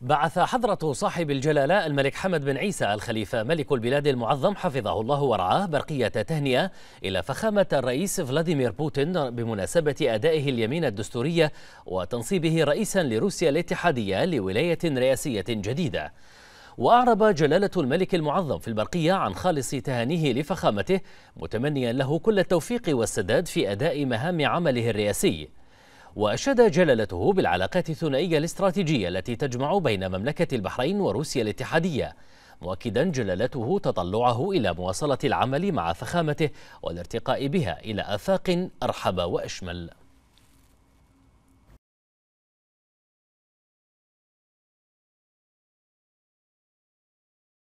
بعث حضرة صاحب الجلالة الملك حمد بن عيسى الخليفة ملك البلاد المعظم حفظه الله ورعاه برقية تهنئة إلى فخامة الرئيس فلاديمير بوتين بمناسبة أدائه اليمين الدستورية وتنصيبه رئيسا لروسيا الاتحادية لولاية رئاسية جديدة وأعرب جلالة الملك المعظم في البرقية عن خالص تهانيه لفخامته متمنيا له كل التوفيق والسداد في أداء مهام عمله الرئاسي وأشاد جلالته بالعلاقات الثنائية الاستراتيجية التي تجمع بين مملكة البحرين وروسيا الاتحادية مؤكدا جلالته تطلعه إلى مواصلة العمل مع فخامته والارتقاء بها إلى آفاق أرحب وأشمل